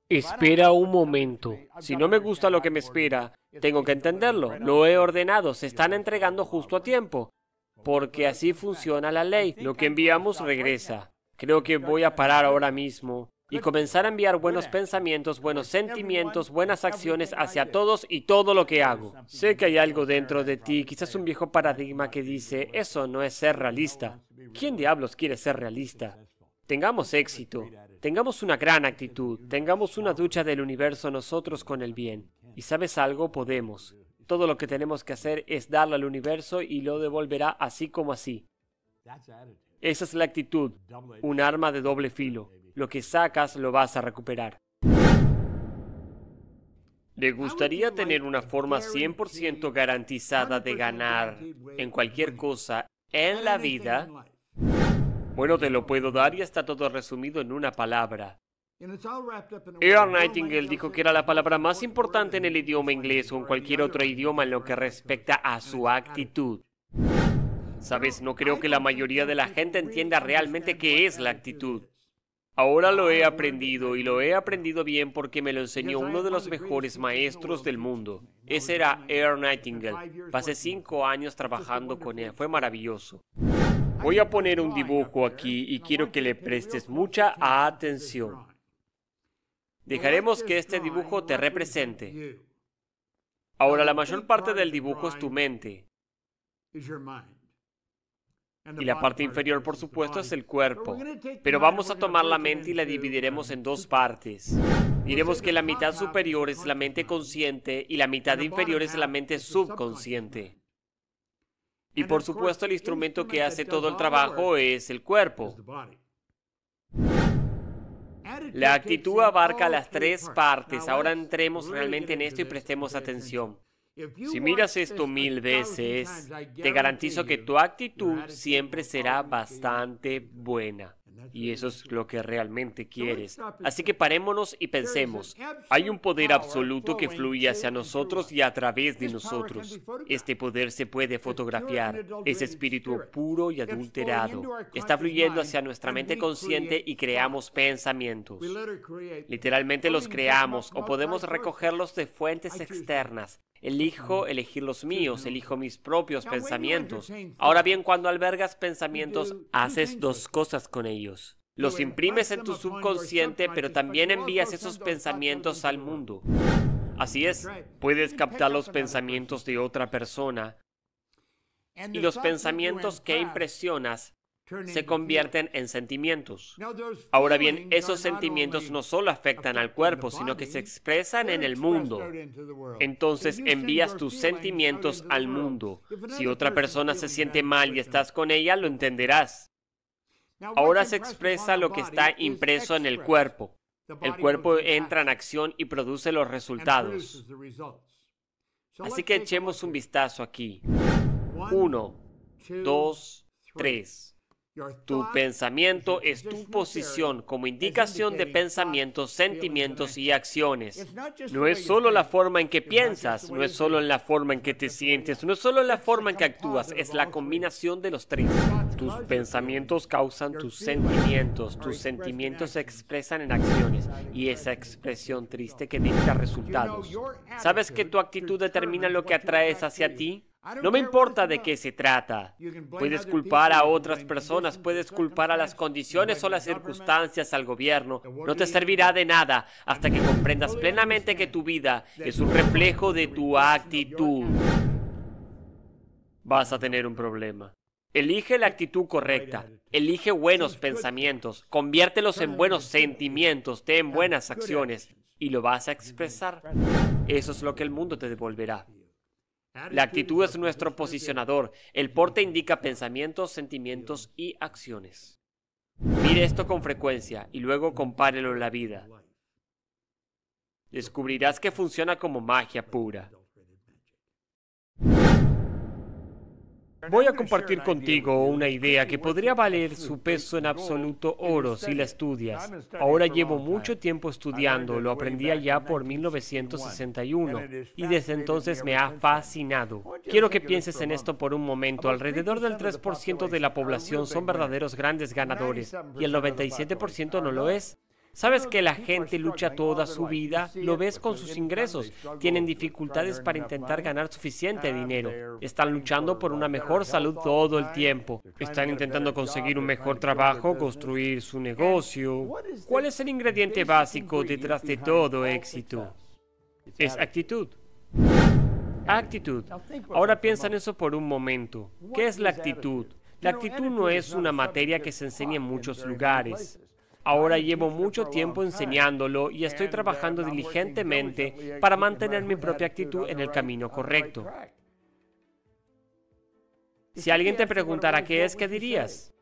Espera un momento. Si no me gusta lo que me espera, tengo que entenderlo. Lo he ordenado. Se están entregando justo a tiempo. Porque así funciona la ley. Lo que enviamos regresa. Creo que voy a parar ahora mismo y comenzar a enviar buenos pensamientos, buenos sentimientos, buenas acciones hacia todos y todo lo que hago. Sé que hay algo dentro de ti, quizás un viejo paradigma que dice, eso no es ser realista. ¿Quién diablos quiere ser realista? Tengamos éxito. Tengamos una gran actitud, tengamos una ducha del universo nosotros con el bien. Y sabes algo, podemos. Todo lo que tenemos que hacer es darle al universo y lo devolverá así como así. Esa es la actitud, un arma de doble filo. Lo que sacas lo vas a recuperar. ¿Le gustaría tener una forma 100% garantizada de ganar en cualquier cosa en la vida? Bueno, te lo puedo dar y está todo resumido en una palabra. Earl Nightingale dijo que era la palabra más importante en el idioma inglés o en cualquier otro idioma en lo que respecta a su actitud. Sabes, no creo que la mayoría de la gente entienda realmente qué es la actitud. Ahora lo he aprendido y lo he aprendido bien porque me lo enseñó uno de los mejores maestros del mundo. Ese era Earl Nightingale. Pasé cinco años trabajando con él, fue maravilloso. Voy a poner un dibujo aquí y quiero que le prestes mucha atención. Dejaremos que este dibujo te represente. Ahora, la mayor parte del dibujo es tu mente. Y la parte inferior, por supuesto, es el cuerpo. Pero vamos a tomar la mente y la dividiremos en dos partes. Diremos que la mitad superior es la mente consciente y la mitad inferior es la mente subconsciente. Y por supuesto el instrumento que hace todo el trabajo es el cuerpo. La actitud abarca las tres partes. Ahora entremos realmente en esto y prestemos atención. Si miras esto mil veces, te garantizo que tu actitud siempre será bastante buena. Y eso es lo que realmente quieres. Así que parémonos y pensemos. Hay un poder absoluto que fluye hacia nosotros y a través de nosotros. Este poder se puede fotografiar. Es espíritu puro y adulterado. Está fluyendo hacia nuestra mente consciente y creamos pensamientos. Literalmente los creamos o podemos recogerlos de fuentes externas. Elijo elegir los míos, elijo mis propios pensamientos. Ahora bien, cuando albergas pensamientos, haces dos cosas con ellos. Los imprimes en tu subconsciente, pero también envías esos pensamientos al mundo. Así es, puedes captar los pensamientos de otra persona y los pensamientos que impresionas se convierten en sentimientos. Ahora bien, esos sentimientos no solo afectan al cuerpo, sino que se expresan en el mundo. Entonces envías tus sentimientos al mundo. Si otra persona se siente mal y estás con ella, lo entenderás. Ahora se expresa lo que está impreso en el cuerpo. El cuerpo entra en acción y produce los resultados. Así que echemos un vistazo aquí. Uno, dos, tres. Tu pensamiento es tu posición como indicación de pensamientos, sentimientos y acciones. No es solo la forma en que piensas, no es solo la forma en que te sientes, no es solo la forma en que actúas, es la combinación de los tres. Tus pensamientos causan tus sentimientos, tus sentimientos se expresan en acciones y esa expresión triste que dicta resultados. ¿Sabes que tu actitud determina lo que atraes hacia ti? No me importa de qué se trata. Puedes culpar a otras personas, puedes culpar a las condiciones o las circunstancias, al gobierno. No te servirá de nada hasta que comprendas plenamente que tu vida es un reflejo de tu actitud. Vas a tener un problema. Elige la actitud correcta, elige buenos pensamientos, conviértelos en buenos sentimientos, ten buenas acciones y lo vas a expresar. Eso es lo que el mundo te devolverá. La actitud es nuestro posicionador. El porte indica pensamientos, sentimientos y acciones. Mire esto con frecuencia y luego compárelo en la vida. Descubrirás que funciona como magia pura. Voy a compartir contigo una idea que podría valer su peso en absoluto oro si la estudias. Ahora llevo mucho tiempo estudiando, lo aprendí allá por 1961 y desde entonces me ha fascinado. Quiero que pienses en esto por un momento. Alrededor del 3% de la población son verdaderos grandes ganadores y el 97% no lo es. Sabes que la gente lucha toda su vida, lo ves con sus ingresos, tienen dificultades para intentar ganar suficiente dinero, están luchando por una mejor salud todo el tiempo, están intentando conseguir un mejor trabajo, construir su negocio. ¿Cuál es el ingrediente básico detrás de todo éxito? Es actitud. Actitud. Ahora piensa en eso por un momento. ¿Qué es la actitud? La actitud no es una materia que se enseña en muchos lugares. Ahora llevo mucho tiempo enseñándolo y estoy uh, trabajando diligentemente para mantener mi propia actitud en el camino correcto. Si alguien te este preguntara qué es, ¿qué dirías?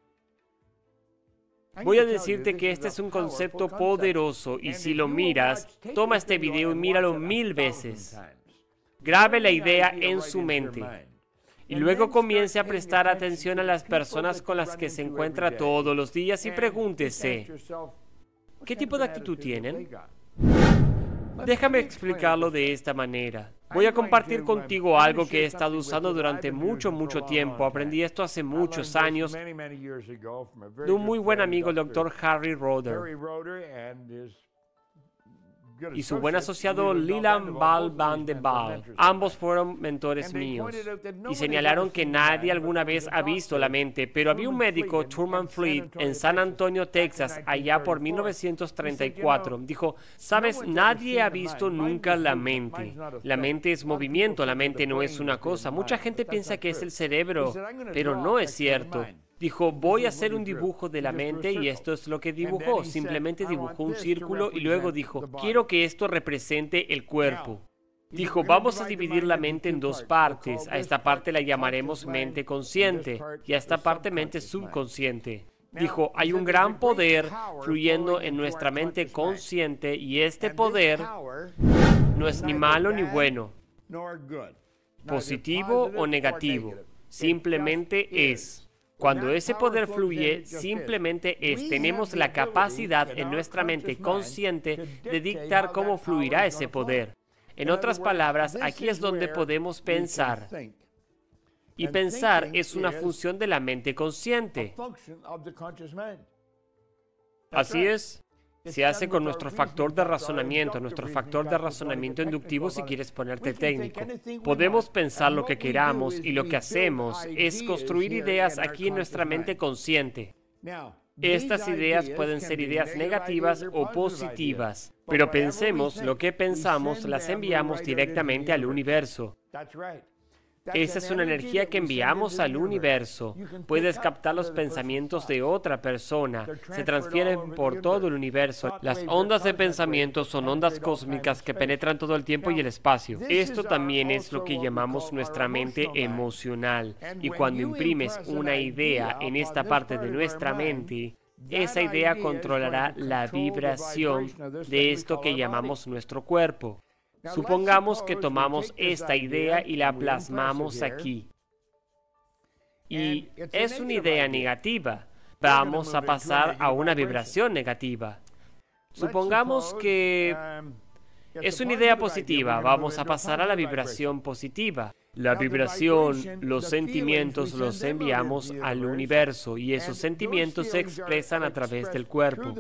Voy a decirte que este es un concepto poderoso y si lo miras, toma este video y míralo mil veces. Grabe la idea en su mente y luego comience a prestar atención a las personas con las que se encuentra todos los días y pregúntese, ¿qué tipo de actitud tienen? Déjame explicarlo de esta manera. Voy a compartir contigo algo que he estado usando durante mucho, mucho tiempo. Aprendí esto hace muchos años de un muy buen amigo, el doctor Harry Roder y su buen asociado Lilan Val Van de Baal. Ambos fueron mentores míos y señalaron que nadie alguna vez ha visto la mente, pero había un médico, Truman Fleet, en San Antonio, Texas, allá por 1934. Dijo, sabes, nadie ha visto nunca la mente. La mente es movimiento, la mente no es una cosa. Mucha gente piensa que es el cerebro, pero no es cierto. Dijo, voy a hacer un dibujo de la mente y esto es lo que dibujó. Simplemente dibujó un círculo y luego dijo, quiero que esto represente el cuerpo. Dijo, vamos a dividir la mente en dos partes. A esta parte la llamaremos mente consciente y a esta parte mente subconsciente. Dijo, hay un gran poder fluyendo en nuestra mente consciente y este poder no es ni malo ni bueno, positivo o negativo, simplemente es. Cuando ese poder fluye, simplemente es, tenemos la capacidad en nuestra mente consciente de dictar cómo fluirá ese poder. En otras palabras, aquí es donde podemos pensar. Y pensar es una función de la mente consciente. Así es se hace con nuestro factor de razonamiento, nuestro factor de razonamiento inductivo si quieres ponerte pues técnico. Este Podemos pensar lo que queramos y lo que hacemos es construir ideas aquí en nuestra mente consciente. Estas ideas pueden ser ideas negativas o positivas, pero pensemos lo que pensamos, las enviamos directamente al universo. Esa es una energía que enviamos al universo. Puedes captar los pensamientos de otra persona. Se transfieren por todo el universo. Las ondas de pensamiento son ondas cósmicas que penetran todo el tiempo y el espacio. Esto también es lo que llamamos nuestra mente emocional. Y cuando imprimes una idea en esta parte de nuestra mente, esa idea controlará la vibración de esto que llamamos nuestro cuerpo. Supongamos que tomamos esta idea y la plasmamos aquí. Y es una idea negativa. Vamos a pasar a una vibración negativa. Supongamos que um, es una idea positiva, vamos a pasar a la vibración positiva. La vibración, los sentimientos los enviamos al ¿eh? universo y esos sentimientos se expresan a través del cuerpo,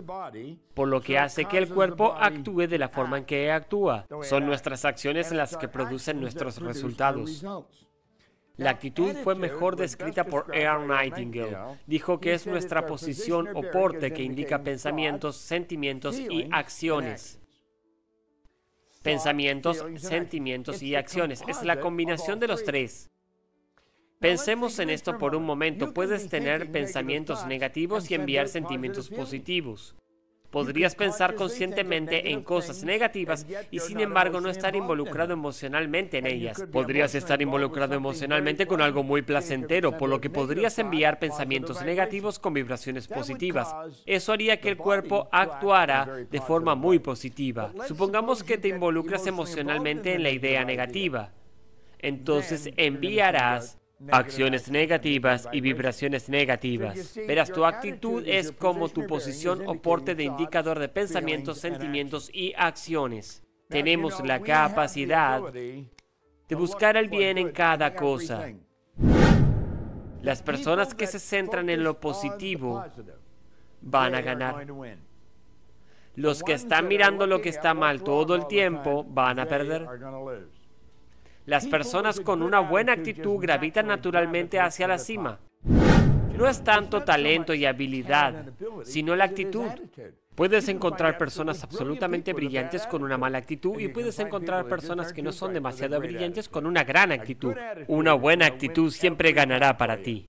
por lo que hace que el cuerpo actúe de la forma en que actúa. Son nuestras acciones las que producen nuestros resultados. La actitud fue mejor descrita por Earl Nightingale. Dijo que es nuestra posición o porte que indica pensamientos, sentimientos y acciones pensamientos, sentimientos y este acciones. Es la combinación de los tres. Pensemos en esto por un momento. Puedes tener pensamientos negativos y enviar sentimientos positivos. Podrías pensar conscientemente en cosas negativas y sin embargo no estar involucrado emocionalmente en ellas. Podrías estar involucrado emocionalmente con algo muy placentero, por lo que podrías enviar pensamientos negativos con vibraciones positivas. Eso haría que el cuerpo actuara de forma muy positiva. Supongamos que te involucras emocionalmente en la idea negativa. Entonces enviarás acciones negativas y vibraciones negativas. Verás, tu actitud es como tu posición o porte de indicador de pensamientos, sentimientos y acciones. Tenemos la capacidad de buscar el bien en cada cosa. Las personas que se centran en lo positivo van a ganar. Los que están mirando lo que está mal todo el tiempo van a perder. Las personas con una buena actitud gravitan naturalmente hacia la cima. No es tanto talento y habilidad, sino la actitud. Puedes encontrar personas absolutamente brillantes con una mala actitud y puedes encontrar personas que no son demasiado brillantes con una gran actitud. Una buena actitud siempre ganará para ti.